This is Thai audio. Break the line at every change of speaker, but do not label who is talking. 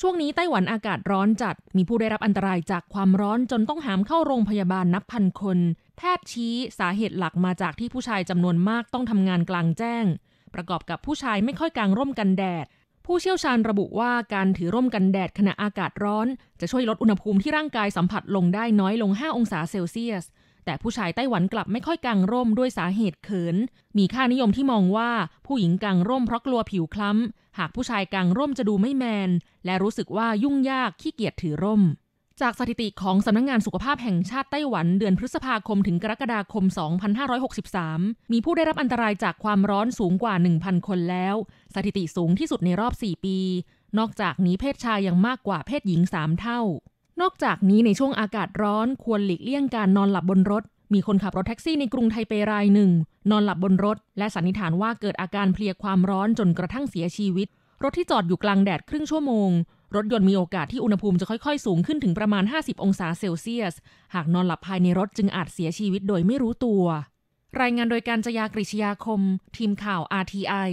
ช่วงนี้ไต้หวันอากาศร้อนจัดมีผู้ได้รับอันตรายจากความร้อนจนต้องหามเข้าโรงพยาบาลนับพันคน แพทย์ชี้สาเหตุหลักมาจากที่ผู้ชายจำนวนมากต้องทำงานกลางแจ้ง ประกอบกับผู้ชายไม่ค่อยกางร่มกันแดด ผู้เชี่ยวชาญระบุว่าการถือร่มกันแดดขณะอากาศร้อนจะช่วยลดอุณหภูมิที่ร่างกายสัมผัสลงได้น้อยลง 5 องศาเซลเซียสแต่ผู้ชายไต้หวันกลับไม่ค่อยกางร่มด้วยสาเหตุเขิน มีค่านิยมที่มองว่าผู้หญิงกางร่มเพราะกลัวผิวคล้ำ หากผู้ชายกางร่มจะดูไม่แมน และรู้สึกว่ายุ่งยากขี้เกียจถือร่ม จากสถิติของสำนักงงานสุขภาพแห่งชาติไต้หวันเดือนพฤษภาคมถึงกรกฎาคม 2563 มีผู้ได้รับอันตรายจากความร้อนสูงกว่า 1,000 คนแล้ว สถิติสูงที่สุดในรอบ 4 ปี นอกจากนี้เพศชายยังมากกว่าเพศหญิง3เท่านอกจากนี้ในช่วงอากาศร้อนควรหลีกเลี่ยงการนอนหลับบนรถ มีคนขับรถแท็กซี่ในกรุงไทเปรายหนึ่ง นอนหลับบนรถ และสันนิษฐานว่าเกิดอาการเพลียความร้อนจนกระทั่งเสียชีวิต รถที่จอดอยู่กลางแดดครึ่งชั่วโมง รถยนต์มีโอกาสที่อุณหภูมิจะค่อยๆ สูงขึ้นถึงประมาณ 50 องศาเซลเซียส หากนอนหลับภายในรถจึงอาจเสียชีวิตโดยไม่รู้ตัว รายงานโดยการจยากริชยาคม ทีมข่าว RTI